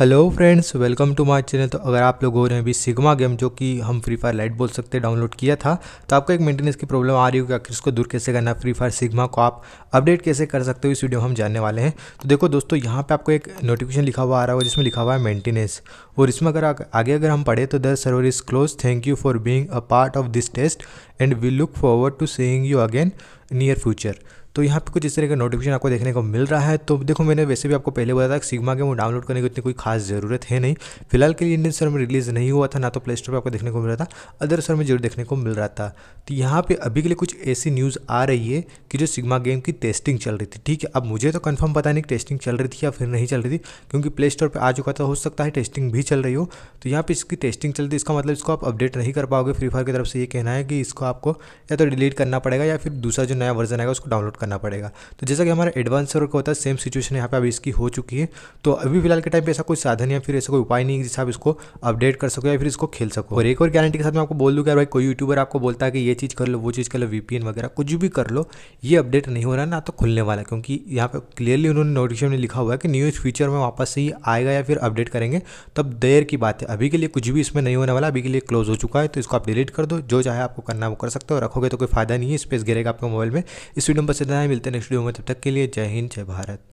hello friends welcome to my channel तो अगर आप लोग हो रहे हैं अभी सिग्मा गेम जो कि हम फ्री फायर लाइट बोल सकते हैं डाउनलोड किया था तो आपको एक मेंटेनेंस की प्रॉब्लम आ रही होगी आखिर इसको दूर कैसे करना फ्री फायर सिग्मा को आप अपडेट कैसे कर सकते हो इस वीडियो हम जानने वाले हैं तो देखो दोस्तों यहाँ पर आपको एक नोटिफिकेशन लिखा हुआ आ रहा है जिसमें लिखा हुआ है मेंटेनेंस और इसमें अगर आगे अगर हम पढ़े तो the server is close thank you for being a part of this test and we look forward to seeing you again near future तो यहाँ पे कुछ इस तरह का नोटिफिकेशन आपको देखने को मिल रहा है तो देखो मैंने वैसे भी आपको पहले बताया था कि सिग्मा के वो डाउनलोड करने की इतनी कोई खास ज़रूरत है नहीं फिलहाल के लिए इंडियन सर में रिलीज़ नहीं हुआ था ना तो प्ले स्टोर पर आपको देखने को मिल रहा था अदर सर में जरूर देखने को मिल रहा था तो यहाँ पर अभी के लिए कुछ ऐसी न्यूज़ आ रही है कि जो सिग्मा गेम की टेस्टिंग चल रही थी ठीक है अब मुझे तो कन्फर्म पता नहीं टेस्टिंग चल रही थी या फिर नहीं चल रही थी क्योंकि प्ले स्टोर पर आ चुका था हो सकता है टेस्टिंग भी चल रही हो तो यहाँ पर इसकी टेस्टिंग चल रही इसका मतलब इसको आप अपडेट नहीं कर पाओगे फ्री फायर की तरफ से ये कहना है कि इसको आपको या तो डिलीट करना पड़ेगा या फिर दूसरा जो नया वर्जन आएगा उसको डाउनलोड करना पड़ेगा तो जैसा कि हमारा एडवांस सर्वर का होता है सेम सिचुएशन यहाँ पे अभी इसकी हो चुकी है तो अभी फिलहाल के टाइम पे ऐसा कोई साधन या फिर ऐसा कोई उपाय नहीं जिससे आप इसको अपडेट कर सको या फिर इसको खेल सको और एक और गारंटी के साथ मैं आपको बोल दूँगा भाई कोई यूट्यूबर आपको बोलता है कि ये चीज़ कर लो वो चीज़ कर लो वीपीएन वगैरह कुछ भी कर लो ये अपडेट नहीं हो रहा ना तो खुलने वाला क्योंकि यहाँ पर क्लियरली उन्होंने नोटिफिकेशन में लिखा हुआ है कि न्यूज फ्यूचर में वापस से ही आएगा या फिर अपडेट करेंगे तब देर की बात है अभी के लिए कुछ भी इसमें नहीं होने वाला अभी के लिए क्लोज हो चुका है तो इसको आप डिलीट कर दो जो चाहे आपको करना वो कर सकते हो रखोगे तो कोई फायदा नहीं है स्पेस गिरेगा आपके मोबाइल में इस वीडियो में बस इतना ही मिलते हैं नेक्स्ट वीडियो में तब तक के लिए जय हिंद जय भारत